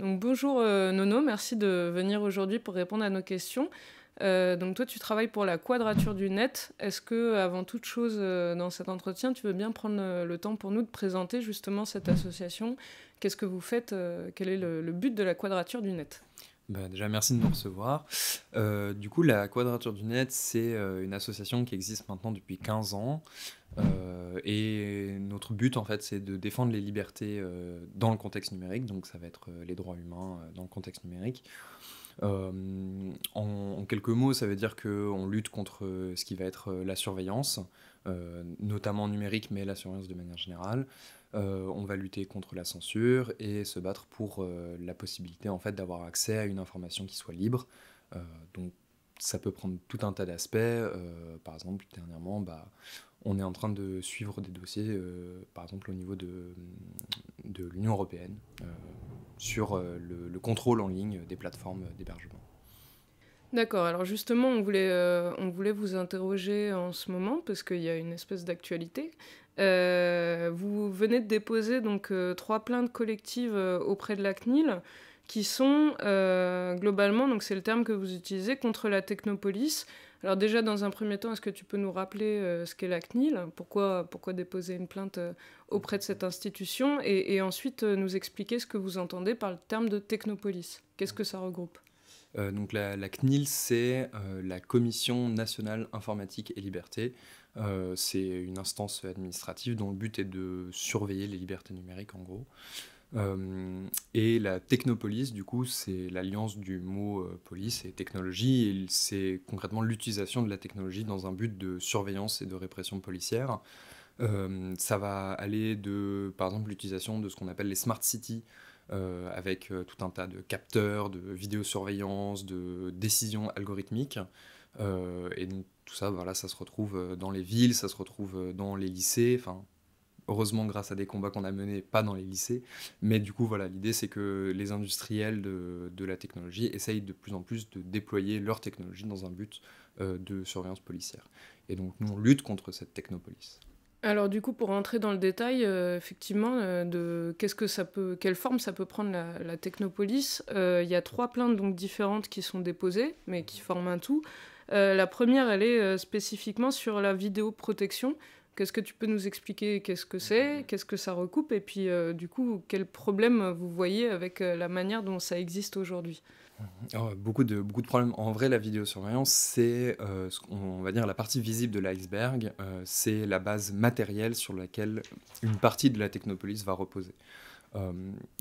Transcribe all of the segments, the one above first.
Donc, bonjour euh, Nono, merci de venir aujourd'hui pour répondre à nos questions. Euh, donc toi, tu travailles pour la Quadrature du Net. Est-ce que, avant toute chose, euh, dans cet entretien, tu veux bien prendre le temps pour nous de présenter justement cette association Qu'est-ce que vous faites Quel est le, but de la Quadrature du Net bah, déjà, merci de nous recevoir. Euh, du coup, la Quadrature du Net, c'est euh, une association qui existe maintenant depuis 15 ans. Euh, et notre but, en fait, c'est de défendre les libertés dans le contexte numérique. Donc, ça va être les droits humains dans le contexte numérique. En, en, quelques mots, ça veut dire qu'on lutte contre ce qui va être la surveillance, notamment numérique, mais la surveillance de manière générale. Euh, on va lutter contre la censure et se battre pour euh, la possibilité en fait d'avoir accès à une information qui soit libre. Euh, donc ça peut prendre tout un tas d'aspects. par exemple, dernièrement, bah, on est en train de suivre des dossiers, par exemple au niveau de, l'Union européenne, sur le, contrôle en ligne des plateformes d'hébergement. D'accord, alors justement, on voulait, euh, on voulait vous interroger en ce moment parce qu'il y a une espèce d'actualité. Euh, vous venez de déposer donc euh, trois plaintes collectives auprès de la CNIL qui sont globalement, donc c'est le terme que vous utilisez, contre la technopolis. Alors déjà, dans un premier temps, est-ce que tu peux nous rappeler ce qu'est la CNIL pourquoi, pourquoi déposer une plainte auprès de cette institution et ensuite nous expliquer ce que vous entendez par le terme de technopolis Qu'est-ce que ça regroupe euh, donc la, CNIL, c'est euh, la Commission nationale informatique et liberté. Euh, c'est une instance administrative dont le but est de surveiller les libertés numériques en gros. et la technopolis, du coup, c'est l'alliance du mot police et technologie. c'est concrètement l'utilisation de la technologie dans un but de surveillance et de répression policière. ça va aller de, par exemple, l'utilisation de ce qu'on appelle les smart cities euh, avec euh, tout un tas de capteurs, de vidéosurveillance, de décisions algorithmiques. Euh, et donc tout ça, ça se retrouve dans les villes, ça se retrouve dans les lycées. heureusement grâce à des combats qu'on a menés, pas dans les lycées. Mais du coup, voilà, l'idée c'est que les industriels de, la technologie essayent de plus en plus de déployer leur technologie dans un but de surveillance policière. Et donc nous, on lutte contre cette technopolis. Alors du coup, pour rentrer dans le détail, euh, effectivement, euh, de qu'est-ce que ça peut, quelle forme ça peut prendre la, technopolis, euh, il y a trois plaintes donc différentes qui sont déposées, mais qui forment un tout. la première, elle est spécifiquement sur la vidéoprotection. Qu'est-ce que tu peux nous expliquer Qu'est-ce que c'est Qu'est-ce que ça recoupe Et puis, du coup, quel problème vous voyez avec la manière dont ça existe aujourd'hui Oh, beaucoup, de, beaucoup de problèmes. En vrai, la vidéosurveillance, c'est, euh, on va dire, la partie visible de l'iceberg. Euh, c'est la base matérielle sur laquelle une partie de la technopolis va reposer. Euh,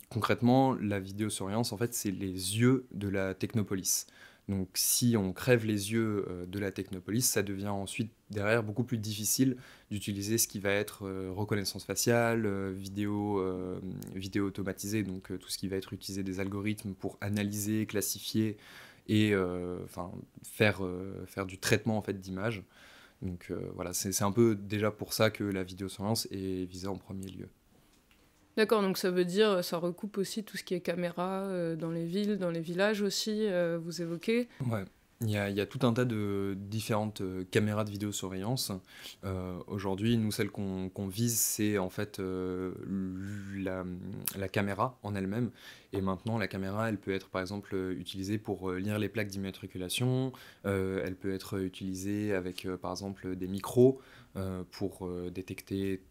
concrètement, la vidéosurveillance, en fait, c'est les yeux de la technopolis. Donc si on crève les yeux euh, de la technopolis, ça devient ensuite derrière beaucoup plus difficile d'utiliser ce qui va être euh, reconnaissance faciale, euh, vidéo, vidéo automatisée, donc tout ce qui va être utilisé des algorithmes pour analyser, classifier et faire, faire du traitement en fait, d'images. Donc voilà, c'est un peu déjà pour ça que la vidéosurveillance est visée en premier lieu. D'accord, donc ça veut dire, ça recoupe aussi tout ce qui est caméra euh, dans les villes, dans les villages aussi, euh, vous évoquez Ouais. Il y, a, tout un tas de différentes euh, caméras de vidéosurveillance. Aujourd'hui, nous, celle qu'on vise, c'est en fait la, caméra en elle-même. Et maintenant, la caméra, elle peut être par exemple utilisée pour lire les plaques d'immatriculation. elle peut être utilisée avec par exemple des micros pour détecter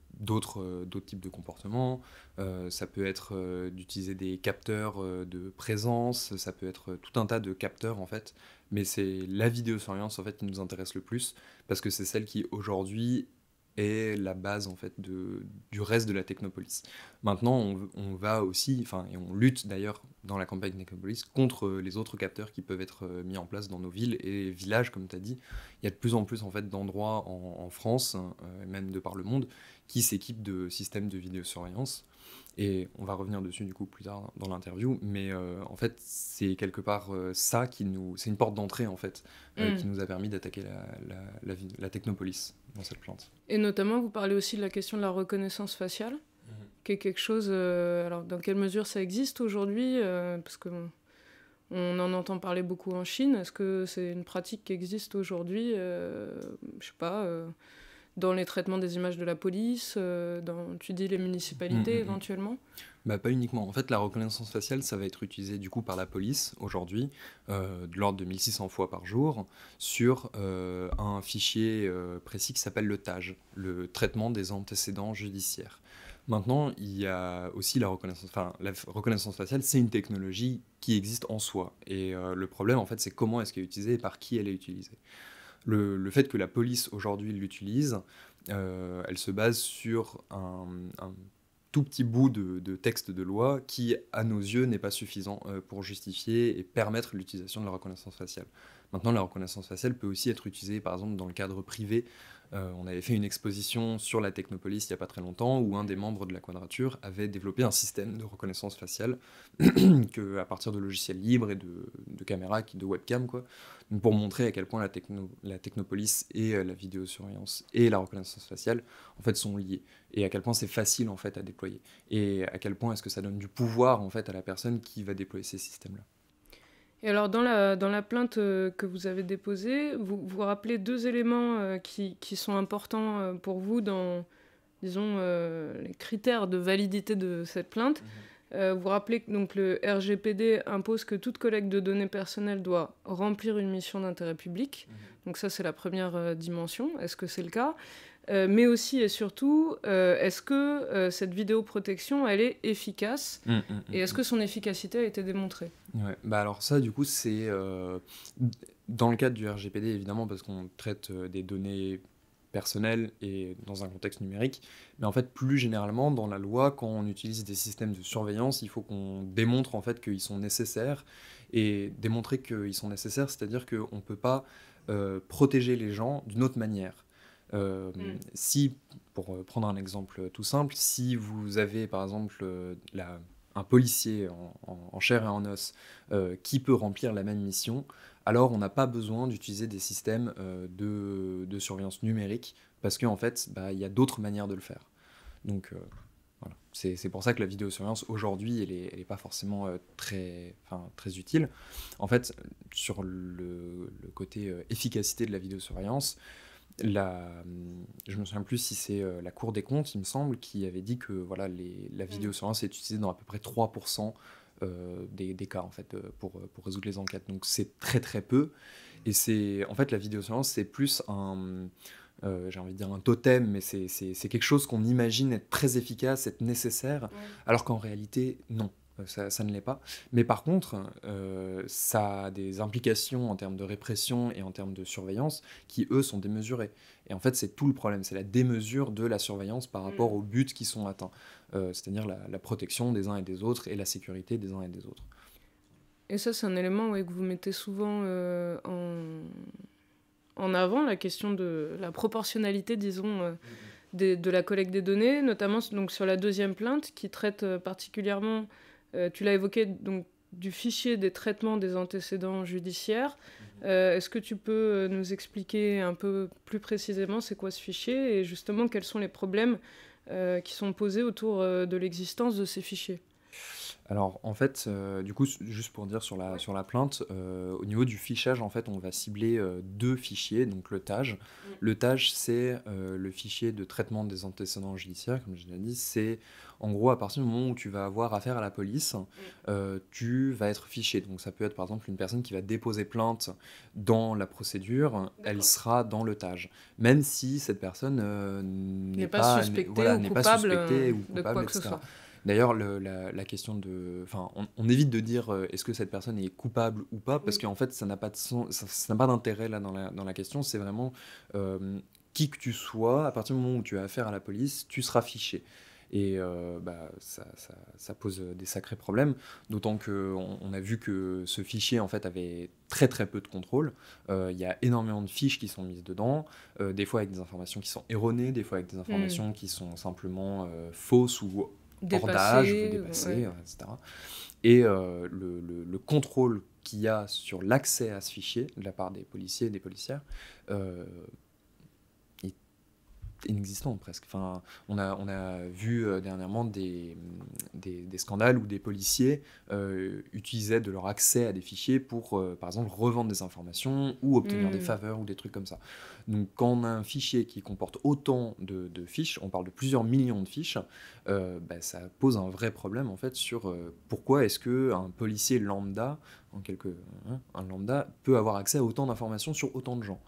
euh, d'autres types de comportements. Euh, ça peut être euh, d'utiliser des capteurs de présence, ça peut être tout un tas de capteurs en fait. Mais c'est la vidéosurveillance en fait qui nous intéresse le plus parce que c'est celle qui aujourd'hui est la base en fait de, du reste de la Technopolis. Maintenant, on, va aussi, enfin, et on lutte d'ailleurs dans la campagne Technopolis contre les autres capteurs qui peuvent être mis en place dans nos villes et villages, comme tu as dit. Il y a de plus en plus en fait d'endroits en, France, hein, et même de par le monde, qui s'équipe de systèmes de vidéosurveillance. Et on va revenir dessus du coup plus tard dans l'interview, mais euh, en fait c'est quelque part euh, ça qui nous, c'est une porte d'entrée en fait euh, hmm. qui nous a permis d'attaquer la, la, la, technopolis dans cette plante. Et notamment vous parlez aussi de la question de la reconnaissance faciale, mhm. qui est quelque chose. alors dans quelle mesure ça existe aujourd'hui Parce que on en entend parler beaucoup en Chine. Est-ce que c'est une pratique qui existe aujourd'hui Je sais pas dans les traitements des images de la police, euh, dans, tu dis les municipalités mm, mm, mm. éventuellement bah, Pas uniquement. En fait, la reconnaissance faciale, ça va être utilisé du coup par la police aujourd'hui, euh, de l'ordre de 1600 fois par jour, sur euh, un fichier précis qui s'appelle le TAGE, le traitement des antécédents judiciaires. Maintenant, il y a aussi la reconnaissance, enfin, la reconnaissance faciale, c'est une technologie qui existe en soi. Et le problème, en fait, c'est comment est-ce qu'elle est utilisée et par qui elle est utilisée le, fait que la police aujourd'hui l'utilise, euh, elle se base sur un, tout petit bout de, texte de loi qui, à nos yeux, n'est pas suffisant euh, pour justifier et permettre l'utilisation de la reconnaissance faciale. Maintenant, la reconnaissance faciale peut aussi être utilisée, par exemple, dans le cadre privé euh, on avait fait une exposition sur la Technopolis il n'y a pas très longtemps où un des membres de la Quadrature avait développé un système de reconnaissance faciale à partir de logiciels libres et de, de caméras, de webcams, quoi, pour montrer à quel point la, Technopolis et euh, la vidéosurveillance et la reconnaissance faciale en fait, sont liées et à quel point c'est facile en fait, à déployer et à quel point est-ce que ça donne du pouvoir en fait, à la personne qui va déployer ces systèmes-là. Et alors, dans la, dans la plainte euh, que vous avez déposée, vous, vous rappelez deux éléments euh, qui, sont importants euh, pour vous dans, disons, les critères de validité de cette plainte. Mhm. vous rappelez que donc, le RGPD impose que toute collecte de données personnelles doit remplir une mission d'intérêt public. Mhm. Donc ça, c'est la première dimension. Est-ce que c'est le cas euh, mais aussi et surtout, euh, est-ce que euh, cette vidéoprotection, elle est efficace hum, hum, hum, Et est-ce que son efficacité a été démontrée bah Alors ça, du coup, c'est dans le cadre du RGPD, évidemment, parce qu'on traite des données personnelles et dans un contexte numérique. Mais en fait, plus généralement, dans la loi, quand on utilise des systèmes de surveillance, il faut qu'on démontre en fait qu'ils sont nécessaires. Et démontrer qu'ils sont nécessaires, c'est-à-dire qu'on ne peut pas protéger les gens d'une autre manière. Euh, mm. Si, pour euh, prendre un exemple tout simple, si vous avez par exemple euh, un policier en, chair et en os qui peut remplir la même mission, alors on n'a pas besoin d'utiliser des systèmes de, surveillance numérique parce qu'en fait, bah, il y a d'autres manières de le faire. Donc voilà. C'est pour ça que la vidéosurveillance aujourd'hui, elle n'est pas forcément très, très utile. En fait, sur le, côté efficacité de la vidéosurveillance, la, je me souviens plus si c'est euh, la Cour des comptes, il me semble, qui avait dit que voilà, la mm. vidéosurveillance est utilisée dans à peu près 3% euh, des, cas en fait euh, pour, résoudre les enquêtes. Donc c'est très très peu. Et en fait la vidéosurveillance, c'est plus un j'ai envie de dire un totem, mais c'est quelque chose qu'on imagine être très efficace, être nécessaire, alors qu'en réalité, non ça, ne l'est pas. Mais par contre, euh, ça a des implications en termes de répression et en termes de surveillance qui, eux, sont démesurées. Et en fait, c'est tout le problème, c'est la démesure de la surveillance par rapport mm. aux buts qui sont atteints, euh, c'est-à-dire la, protection des uns et des autres et la sécurité des uns et des autres. Et ça, c'est un élément que vous mettez souvent euh, en... en... avant, la question de la proportionnalité, disons, mm-hmm. de la collecte des données, notamment donc, sur la deuxième plainte qui traite particulièrement euh, tu l'as évoqué donc du fichier des traitements des antécédents judiciaires. Mhm. Euh, est-ce que tu peux euh, nous expliquer un peu plus précisément c'est quoi ce fichier et justement quels sont les problèmes qui sont posés autour de l'existence de ces fichiers alors en fait, euh, du coup, juste pour dire sur la, sur la plainte, euh, au niveau du fichage, en fait, on va cibler euh, deux fichiers, donc le TAGE. Mm. Le TAGE, c'est le fichier de traitement des antécédents judiciaires, comme je l'ai dit. C'est en gros à partir du moment où tu vas avoir affaire à la police, mm. tu vas être fiché. Donc ça peut être par exemple une personne qui va déposer plainte dans la procédure, elle sera dans le même si cette personne n'est pas, suspectée, ou coupable, ou de quoi que ce soit. D'ailleurs, la, question de. Enfin, on, évite de dire euh, est-ce que cette personne est coupable ou pas, parce qu'en fait, ça n'a pas de sens, n'a pas d'intérêt là dans la, question. C'est vraiment euh, qui que tu sois, à partir du moment où tu as affaire à la police, tu seras fiché. Et euh, bah, ça, pose des sacrés problèmes, d'autant qu'on on a vu que ce fichier en fait avait très très peu de contrôle. Il y a énormément de fiches qui sont mises dedans, des fois avec des informations qui sont erronées, des fois avec des mm. informations qui sont simplement fausses ou dépasser, vous dépasser, etc. Euh, et euh, le, le, contrôle qu'il y a sur l'accès à ce fichier de la part des policiers et des policières euh, inexistant presque. Enfin, on a, on a vu euh, dernièrement des, des, scandales où des policiers euh, utilisaient de leur accès à des fichiers pour, euh, par exemple, revendre des informations ou obtenir des hmm. faveurs ou des trucs comme ça. Donc quand on a un fichier qui comporte autant de, fiches, on parle de plusieurs millions de fiches, bah, ça pose un vrai problème en fait sur pourquoi est-ce qu'un policier lambda en quelques, hein, un lambda peut avoir accès à autant d'informations sur autant de gens.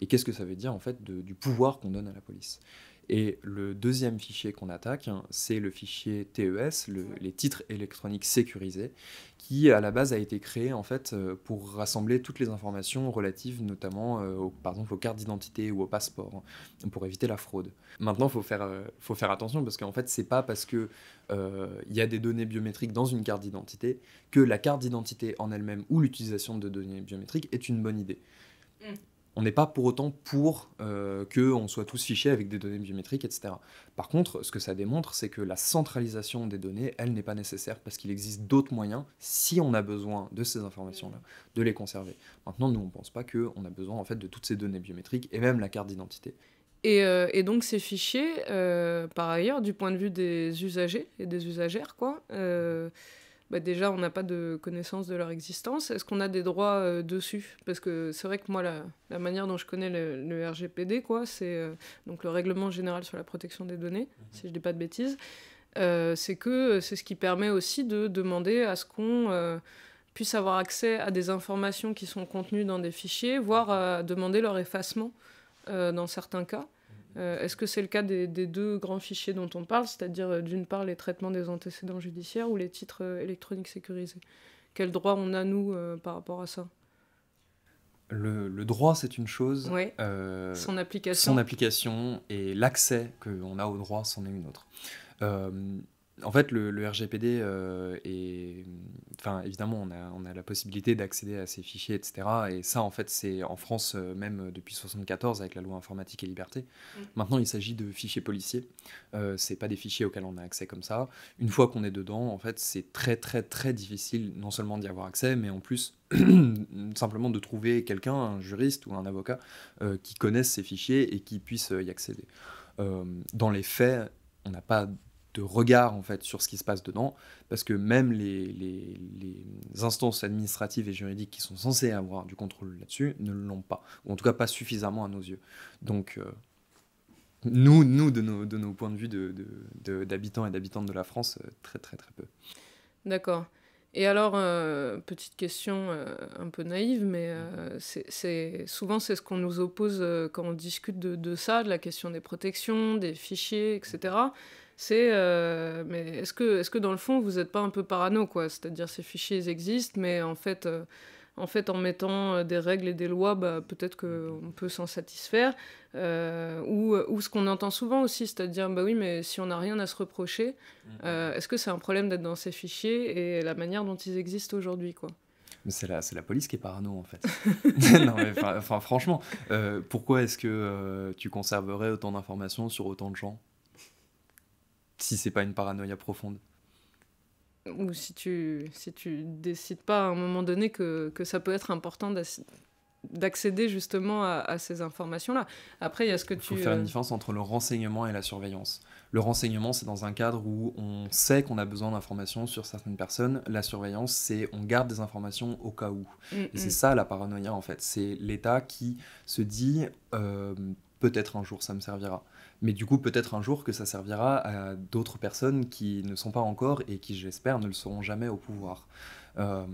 Et qu'est-ce que ça veut dire en fait du pouvoir qu'on donne à la police et le deuxième fichier qu'on attaque, hein, c'est le fichier TES, les titres électroniques sécurisés, qui à la base a été créé en fait euh, pour rassembler toutes les informations relatives notamment euh, aux cartes d'identité ou au passeport hein, pour éviter la fraude. Maintenant, il faut, faire, euh, faut faire attention parce qu'en fait, c'est pas parce que il y a des données biométriques dans une carte d'identité que la carte d'identité en elle-même ou l'utilisation de données biométriques est une bonne idée. Mm on n'est pas pour autant pour euh, on soit tous fichés avec des données biométriques, etc. Par contre, ce que ça démontre, c'est que la centralisation des données, elle n'est pas nécessaire parce qu'il existe d'autres moyens, si on a besoin de ces informations-là, de les conserver. Maintenant, nous, on ne pense pas qu'on a besoin en fait, de toutes ces données biométriques et même la carte d'identité. Et, euh, donc ces fichiers, euh, par ailleurs, du point de vue des usagers et des usagères, quoi, euh, bah déjà, on n'a pas de connaissance de leur existence. Est-ce qu'on a des droits euh, dessus Parce que c'est vrai que moi, la, manière dont je connais le, RGPD, quoi, c'est euh, donc le règlement général sur la protection des données, mhm. si je ne dis pas de bêtises, euh, c'est que c'est ce qui permet aussi de demander à ce qu'on puisse avoir accès à des informations qui sont contenues dans des fichiers, voire demander leur effacement dans certains cas. Euh, est-ce que c'est le cas des, deux grands fichiers dont on parle, c'est-à-dire euh, d'une part les traitements des antécédents judiciaires ou les titres euh, électroniques sécurisés Quel droit on a, nous, par rapport à ça le, droit, c'est une chose. Oui. son application. Son application et l'accès qu'on a au droit, c'en est une autre. En fait, le, RGPD euh, est. Enfin, évidemment, on a, la possibilité d'accéder à ces fichiers, etc. Et ça, en fait, c'est en France, euh, même depuis 1974, avec la loi informatique et liberté. Mm. Maintenant, il s'agit de fichiers policiers. Euh, c'est pas des fichiers auxquels on a accès comme ça. Une fois qu'on est dedans, en fait, c'est très, très, très difficile, non seulement d'y avoir accès, mais en plus, simplement de trouver quelqu'un, un juriste ou un avocat, euh, qui connaisse ces fichiers et qui puisse y accéder. dans les faits, on n'a pas de regard en fait sur ce qui se passe dedans, parce que même les, les, instances administratives et juridiques qui sont censées avoir du contrôle là-dessus ne l'ont pas, ou en tout cas pas suffisamment à nos yeux. Donc euh, nous, nous de nos, de, nos, points de vue d'habitants de, et d'habitantes de la France, euh, très très très peu. D'accord. Et alors, euh, petite question un peu naïve, mais c'est souvent c'est ce qu'on nous oppose quand on discute de, de, ça, de la question des protections, des fichiers, etc c'est euh, mais est-ce que, est que dans le fond, vous n'êtes pas un peu parano, quoi C'est-à-dire, ces fichiers existent, mais en fait, euh, en fait, en mettant euh, des règles et des lois, bah, peut-être qu'on peut s'en satisfaire. ou, ou, ce qu'on entend souvent aussi, c'est-à-dire, bah oui, mais si on n'a rien à se reprocher, mm. est-ce que c'est un problème d'être dans ces fichiers et la manière dont ils existent aujourd'hui, quoi c'est la, la, police qui est parano en fait. non, mais, enfin, franchement, pourquoi est-ce que tu conserverais autant d'informations sur autant de gens si c'est pas une paranoïa profonde. Ou si tu, si tu décides pas à un moment donné que, ça peut être important d'accéder justement à, ces informations-là. Après, il y a ce que tu... Il faut faire une euh, différence entre le renseignement et la surveillance. Le renseignement, c'est dans un cadre où on sait qu'on a besoin d'informations sur certaines personnes. La surveillance, c'est on garde des informations au cas où. Mm, et c'est mm. ça la paranoïa, en fait. C'est l'État qui se dit, euh, peut-être un jour ça me servira. Mais du coup, peut-être un jour que ça servira à d'autres personnes qui ne sont pas encore et qui, j'espère, ne le seront jamais au pouvoir. Euh,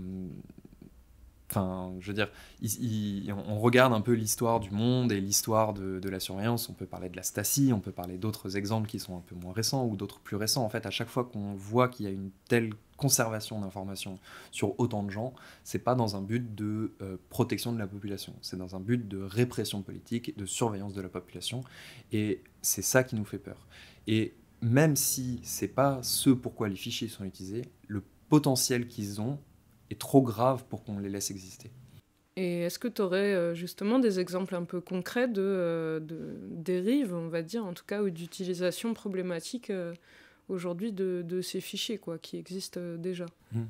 enfin, je veux dire, on regarde un peu l'histoire du monde et l'histoire de, de, la surveillance. On peut parler de la Stasi, on peut parler d'autres exemples qui sont un peu moins récents ou d'autres plus récents. En fait, à chaque fois qu'on voit qu'il y a une telle conservation d'informations sur autant de gens, c'est pas dans un but de euh, protection de la population, c'est dans un but de répression politique, de surveillance de la population, et c'est ça qui nous fait peur. Et même si c'est pas ce pourquoi les fichiers sont utilisés, le potentiel qu'ils ont est trop grave pour qu'on les laisse exister. Et est-ce que tu aurais euh, justement des exemples un peu concrets de, euh, de dérives, on va dire, en tout cas, ou d'utilisation problématique aujourd'hui de, ces fichiers quoi, qui existent euh, déjà. Hmm.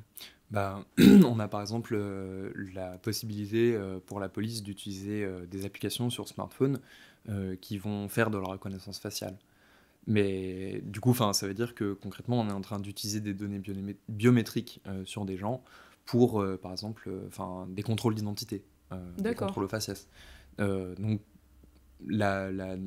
Bah, on a par exemple euh, la possibilité euh, pour la police d'utiliser des applications sur smartphone qui vont faire de la reconnaissance faciale. Mais du coup, ça veut dire que concrètement, on est en train d'utiliser des données biométriques sur des gens pour, par exemple, des contrôles d'identité, des contrôles faciès. donc, la, la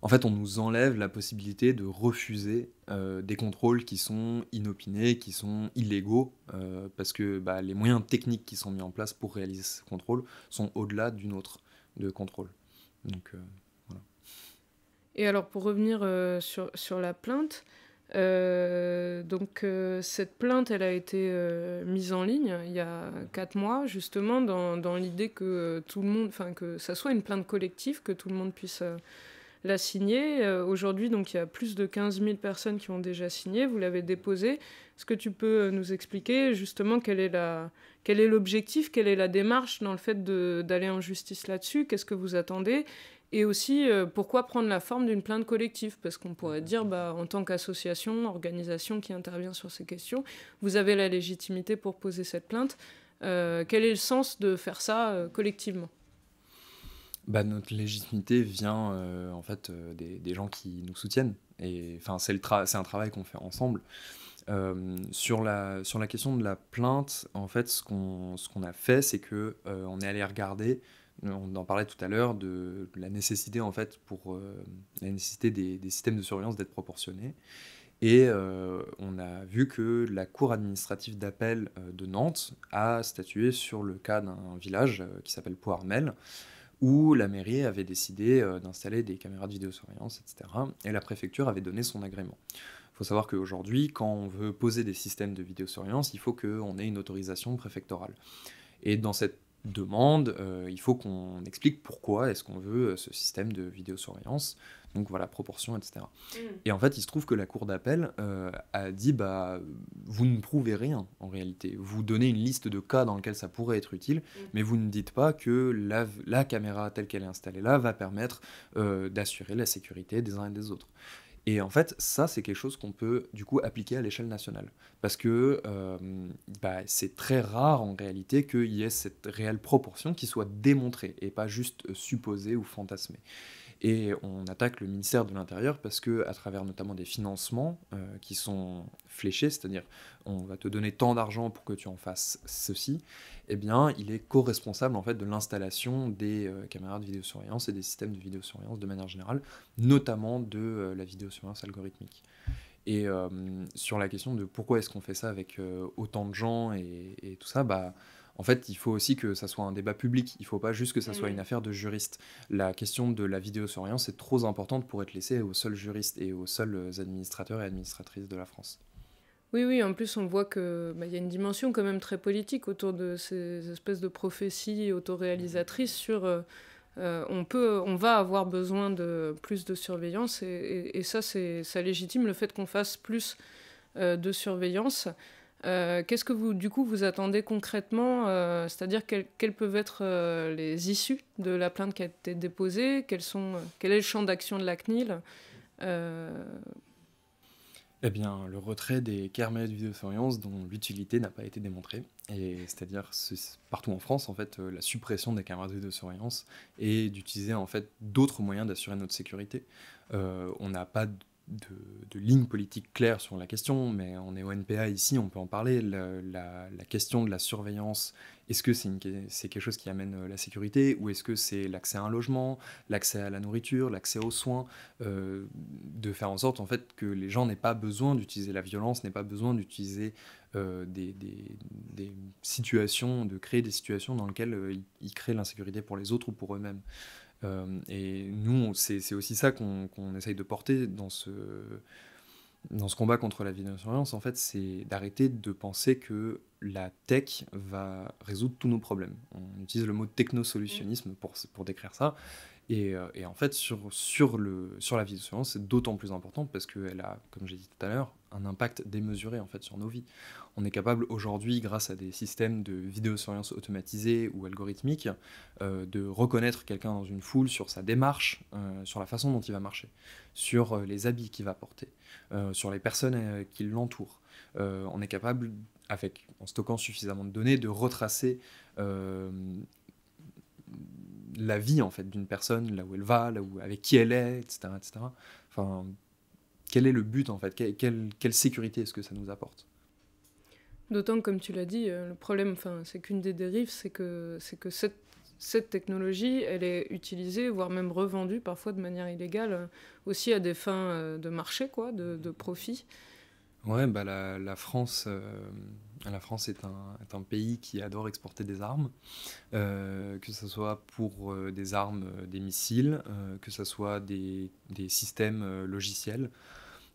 en fait, on nous enlève la possibilité de refuser euh, des contrôles qui sont inopinés, qui sont illégaux, euh, parce que bah, les moyens techniques qui sont mis en place pour réaliser ces contrôles sont au-delà d'une autre de contrôle. Donc, euh, Et alors, pour revenir sur, sur, la plainte, donc cette plainte, elle a été mise en ligne il y a quatre mois, justement dans, dans l'idée que tout le monde, enfin que ça soit une plainte collective, que tout le monde puisse la signer. Euh, aujourd'hui, donc, il y a plus de 15 000 personnes qui ont déjà signé. Vous l'avez déposé. Est-ce que tu peux euh, nous expliquer justement quelle est la, quel est l'objectif, quelle est la démarche dans le fait d'aller en justice là-dessus Qu'est-ce que vous attendez et aussi, euh, pourquoi prendre la forme d'une plainte collective Parce qu'on pourrait dire, bah, en tant qu'association, organisation qui intervient sur ces questions, vous avez la légitimité pour poser cette plainte. quel est le sens de faire ça collectivement bah, notre légitimité vient euh, en fait euh, des, gens qui nous soutiennent. Et enfin, c'est un travail qu'on fait ensemble. Euh, sur, la, sur la question de la plainte, en fait, ce qu'on a fait, c'est que on est allé regarder on en parlait tout à l'heure de la nécessité en fait pour la nécessité des, systèmes de surveillance d'être proportionnés et on a vu que la cour administrative d'appel de Nantes a statué sur le cas d'un village qui s'appelle Poirmel où la mairie avait décidé euh, d'installer des caméras de vidéosurveillance, etc. Et la préfecture avait donné son agrément. Il faut savoir qu'aujourd'hui, quand on veut poser des systèmes de vidéosurveillance, il faut qu'on ait une autorisation préfectorale. Et dans cette demande, euh, il faut qu'on explique pourquoi est-ce qu'on veut euh, ce système de vidéosurveillance, donc voilà, proportion, etc. Mm. Et en fait, il se trouve que la cour d'appel euh, a dit, bah, vous ne prouvez rien en réalité, vous donnez une liste de cas dans lesquels ça pourrait être utile, mm. mais vous ne dites pas que la, caméra telle qu'elle est installée là va permettre d'assurer la sécurité des uns et des autres. Et en fait, ça, c'est quelque chose qu'on peut du coup appliquer à l'échelle nationale. Parce que euh, bah, c'est très rare en réalité qu'il y ait cette réelle proportion qui soit démontrée et pas juste supposée ou fantasmée. Et on attaque le ministère de l'Intérieur parce que, à travers notamment des financements euh, qui sont fléchés, c'est-à-dire on va te donner tant d'argent pour que tu en fasses ceci, eh bien, il est co-responsable en fait de l'installation des euh, caméras de vidéosurveillance et des systèmes de vidéosurveillance de manière générale, notamment de euh, la vidéosurveillance algorithmique. Et sur la question de pourquoi est-ce qu'on fait ça avec autant de gens et, et tout ça, bah en fait, il faut aussi que ça soit un débat public. Il ne faut pas juste que ça soit mm-hmm. une affaire de juriste. La question de la vidéosurveillance est trop importante pour être laissée aux seuls juristes et aux seuls euh, administrateurs et administratrices de la France. Oui, oui, en plus on voit qu'il bah, y a une dimension quand même très politique autour de ces espèces de prophéties autoréalisatrices mm-hmm. sur euh, euh, on, peut, on va avoir besoin de plus de surveillance et, ça, ça légitime le fait qu'on fasse plus de surveillance. Euh, qu'est-ce que vous, du coup, vous attendez concrètement euh, C'est-à-dire quelles, peuvent être euh, les issues de la plainte qui a été déposée quels sont, Quel est le champ d'action de la CNIL Eh bien, le retrait des caméras de vidéosurveillance dont l'utilité n'a pas été démontrée. Et c'est-à-dire partout en France, en fait, la suppression des caméras de vidéosurveillance et d'utiliser en fait d'autres moyens d'assurer notre sécurité. on n'a pas de, lignes politiques claires sur la question, mais on est au NPA ici, on peut en parler. La, question de la surveillance, est-ce que c'est quelque chose qui amène euh, la sécurité ou est-ce que c'est l'accès à un logement, l'accès à la nourriture, l'accès aux soins, euh, de faire en sorte en fait que les gens n'aient pas besoin d'utiliser la violence, n'aient pas besoin d'utiliser euh, des, situations, de créer des situations dans lesquelles ils créent l'insécurité pour les autres ou pour eux-mêmes. Euh, et nous, c'est aussi ça qu'on essaye de porter dans ce, dans ce combat contre la vidéosurveillance, en fait, c'est d'arrêter de penser que la tech va résoudre tous nos problèmes. On utilise le mot technosolutionnisme pour, pour décrire ça. Euh, et, en fait, sur, sur, le, sur la vidéo de c'est d'autant plus important parce qu'elle a, comme j'ai dit tout à l'heure, un impact démesuré en fait sur nos vies. On est capable aujourd'hui, grâce à des systèmes de vidéosurveillance automatisés ou algorithmiques, euh, de reconnaître quelqu'un dans une foule sur sa démarche, euh, sur la façon dont il va marcher, sur les habits qu'il va porter, sur les personnes qui l'entourent. on est capable, avec, en stockant suffisamment de données, de retracer la vie en fait d'une personne, là où elle va, là où, avec qui elle est, etc., etc. Enfin, quel est le but en fait quelle, sécurité est-ce que ça nous apporte D'autant, comme tu l'as dit, euh, le problème, enfin, c'est qu'une des dérives, c'est que, c'est que cette, technologie, elle est utilisée, voire même revendue parfois de manière illégale, euh, aussi à des fins euh, de marché, quoi, de, profit. Ouais, bah, la, France, la France est un, pays qui adore exporter des armes, euh, que ce soit pour euh, des armes, euh, des missiles, que ce soit des, systèmes logiciels.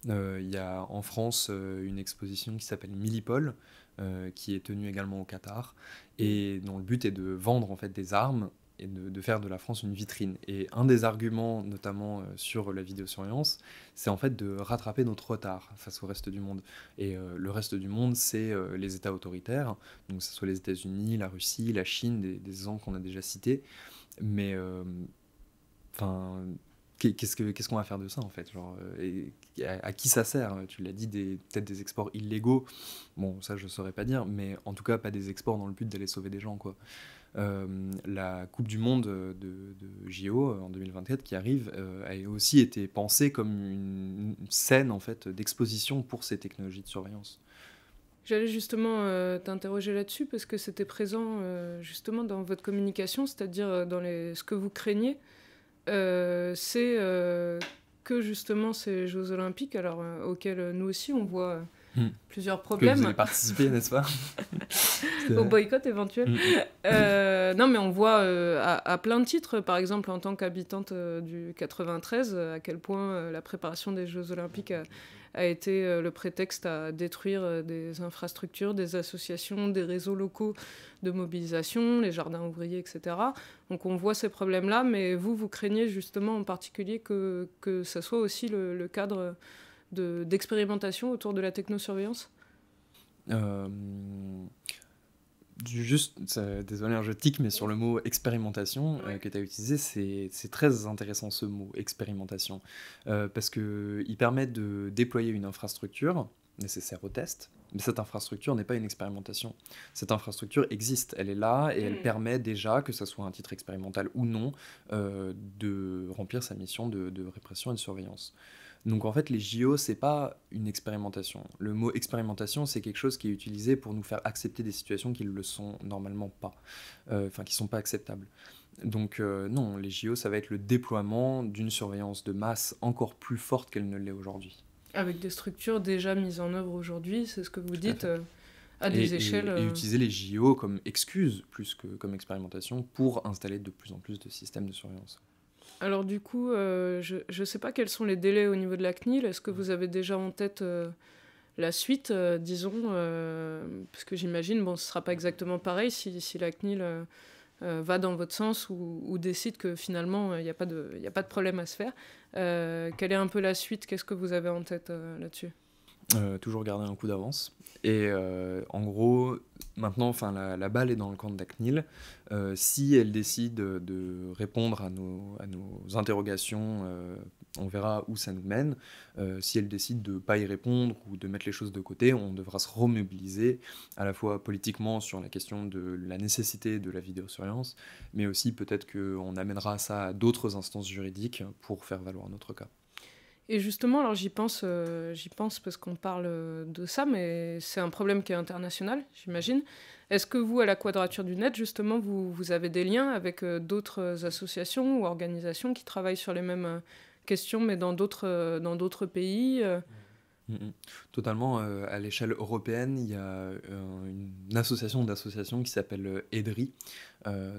Il y a en France une exposition qui s'appelle Millipol, qui est tenue également au Qatar, et dont le but est de vendre en fait des armes et de, faire de la France une vitrine. Et un des arguments, notamment euh, sur la vidéosurveillance, c'est en fait de rattraper notre retard face au reste du monde. Et euh, le reste du monde, c'est euh, les États autoritaires, donc que ce soit les États-Unis, la Russie, la Chine, des, des exemples qu'on a déjà cités. Mais enfin, qu'est-ce qu'on ce qu'on va faire de ça en fait Genre, à, qui ça sert Tu l'as dit, peut-être des exports illégaux. Bon, ça je saurais pas dire, mais en tout cas pas des exports dans le but d'aller sauver des gens quoi. Euh, la Coupe du Monde de, JO euh, en 2024 qui arrive euh, a aussi été pensée comme une, scène en fait d'exposition pour ces technologies de surveillance. J'allais justement t'interroger là-dessus parce que c'était présent justement dans votre communication, c'est-à-dire dans les... ce que vous craignez, c'est que justement ces Jeux olympiques, alors auxquels nous aussi on voit Hmm. plusieurs problèmes. vous avez participé, n'est-ce pas Au boycott éventuel. Hmm, hmm. Euh, non, mais on voit euh, à, plein de titres, par exemple en tant qu'habitante euh, du 93, à quel point la préparation des Jeux Olympiques a, été le prétexte à détruire des infrastructures, des associations, des réseaux locaux de mobilisation, les jardins ouvriers, etc. Donc on voit ces problèmes-là, mais vous, vous craignez justement en particulier que, que ça soit aussi le, le cadre d'expérimentation autour de la technosurveillance euh, Juste, désolé, hein, je tic, mais sur le mot expérimentation euh, que tu as utilisé, c'est très intéressant ce mot, expérimentation, euh, parce qu'il permet de déployer une infrastructure nécessaire au test, mais cette infrastructure n'est pas une expérimentation. Cette infrastructure existe, elle est là et elle mm. permet déjà, que ce soit un titre expérimental ou non, de remplir sa mission de répression et de surveillance. Donc en fait, les JO, c'est pas une expérimentation. Le mot expérimentation, c'est quelque chose qui est utilisé pour nous faire accepter des situations qui ne le sont normalement pas, euh, enfin qui sont pas acceptables. Donc euh, non, les JO, ça va être le déploiement d'une surveillance de masse encore plus forte qu'elle ne l'est aujourd'hui. Avec des structures déjà mises en œuvre aujourd'hui, c'est ce que vous dites, euh, à, des échelles... Et, utiliser les JO comme excuse, plus que comme expérimentation, pour installer de plus en plus de systèmes de surveillance. Alors du coup, euh, je ne sais pas quels sont les délais au niveau de la CNIL. Est-ce que vous avez déjà en tête euh, la suite, euh, disons Parce que j'imagine, bon, ce ne sera pas exactement pareil si, si la CNIL va dans votre sens ou, décide que finalement, il n'y a pas de problème à se faire. quelle est un peu la suite Qu'est-ce que vous avez en tête là-dessus euh, toujours garder un coup d'avance. Et euh, en gros, maintenant, enfin, la, balle est dans le camp de la CNIL. Euh, si elle décide de répondre à nos, à nos interrogations, on verra où ça nous mène. si elle décide de ne pas y répondre ou de mettre les choses de côté, on devra se remobiliser à la fois politiquement sur la question de la nécessité de la vidéosurveillance, mais aussi peut-être qu'on amènera ça à d'autres instances juridiques pour faire valoir notre cas. Et justement, alors j'y pense, euh, j'y pense parce qu'on parle euh, de ça, mais c'est un problème qui est international, j'imagine. Est-ce que vous, à la Quadrature du Net, justement, vous, vous avez des liens avec euh, d'autres associations ou organisations qui travaillent sur les mêmes questions, mais dans d'autres, pays Mm, mm. totalement. Euh, à l'échelle européenne, il y a euh, une association d'associations qui s'appelle euh, EDRI,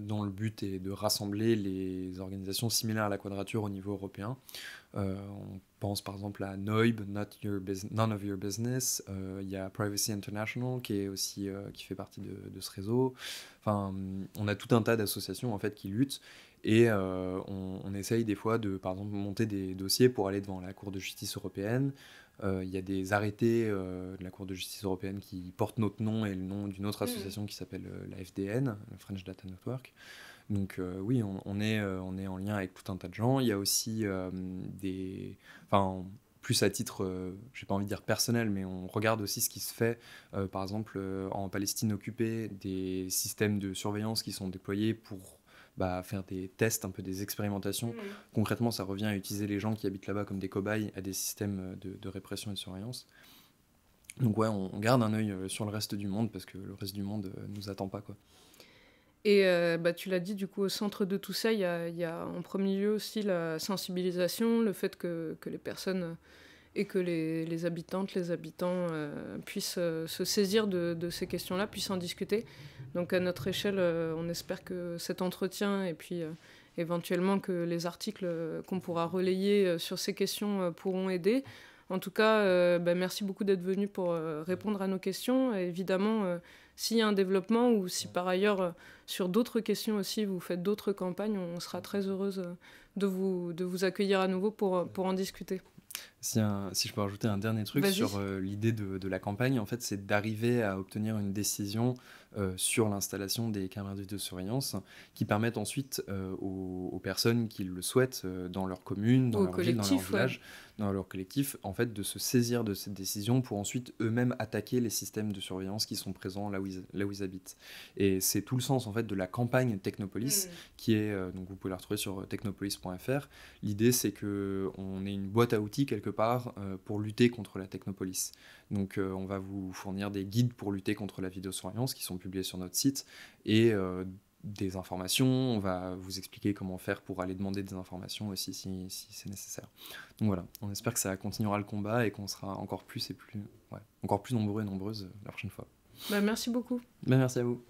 dont le but est de rassembler les organisations similaires à la quadrature au niveau européen. on pense par exemple à NOIB, None of Your Business. il y a Privacy International qui est aussi qui fait partie de, ce réseau. Enfin, on a tout un tas d'associations en fait qui luttent. Et on, on, essaye des fois de, par exemple, monter des dossiers pour aller devant la Cour de justice européenne, euh, il y a des arrêtés euh, de la Cour de justice européenne qui portent notre nom et le nom d'une autre mm. association qui s'appelle euh, la FDN, le French Data Network. Donc oui, on, est, on est en lien avec tout un tas de gens. Il y a aussi des... Enfin, plus à titre, j'ai pas envie de dire personnel, mais on regarde aussi ce qui se fait, par exemple, en Palestine occupée, des systèmes de surveillance qui sont déployés pour bah, faire des tests, un peu des expérimentations. Mm. Concrètement, ça revient à utiliser les gens qui habitent là-bas comme des cobayes à des systèmes euh, de, répression et de surveillance. Donc ouais, on, garde un œil euh, sur le reste du monde parce que le reste du monde euh, nous attend pas quoi. Et bah, tu l'as dit, du coup, au centre de tout ça, il y, y a, en premier lieu aussi la sensibilisation, le fait que, que les personnes et que les, les habitantes, les habitants puissent se saisir de, de ces questions-là, puissent en discuter. Donc à notre échelle, euh, on espère que cet entretien et puis euh, éventuellement que les articles euh, qu'on pourra relayer sur ces questions pourront aider. En tout cas, ben, merci beaucoup d'être venu pour répondre à nos questions. évidemment, s'il y a un développement ou si par ailleurs, sur d'autres questions aussi, vous faites d'autres campagnes, on sera très heureuse de vous, de vous accueillir à nouveau pour, pour en discuter. Si, si, je peux rajouter un dernier truc sur l'idée de, de, la campagne, en fait, c'est d'arriver à obtenir une décision euh, sur l'installation des caméras de surveillance qui permettent ensuite euh, aux, personnes qui le souhaitent euh, dans leur commune, dans leur dans leur village, dans leur collectif, en fait, de se saisir de cette décision pour ensuite eux-mêmes attaquer les systèmes de surveillance qui sont présents là où ils, habitent. Et c'est tout le sens en fait de la campagne Technopolis mm. qui est donc vous pouvez la retrouver sur technopolis.fr. L'idée c'est que on ait une boîte à outils quelque part pour lutter contre la Technopolis. Donc on va vous fournir des guides pour lutter contre la vidéosurveillance qui sont publié sur notre site et euh, des informations, on va vous expliquer comment faire pour aller demander des informations aussi si, c'est nécessaire. Donc voilà, on espère que ça continuera le combat et qu'on sera encore plus et plus, ouais, encore plus nombreux et nombreuses euh, la prochaine fois. Bah, merci beaucoup. Bah, merci à vous.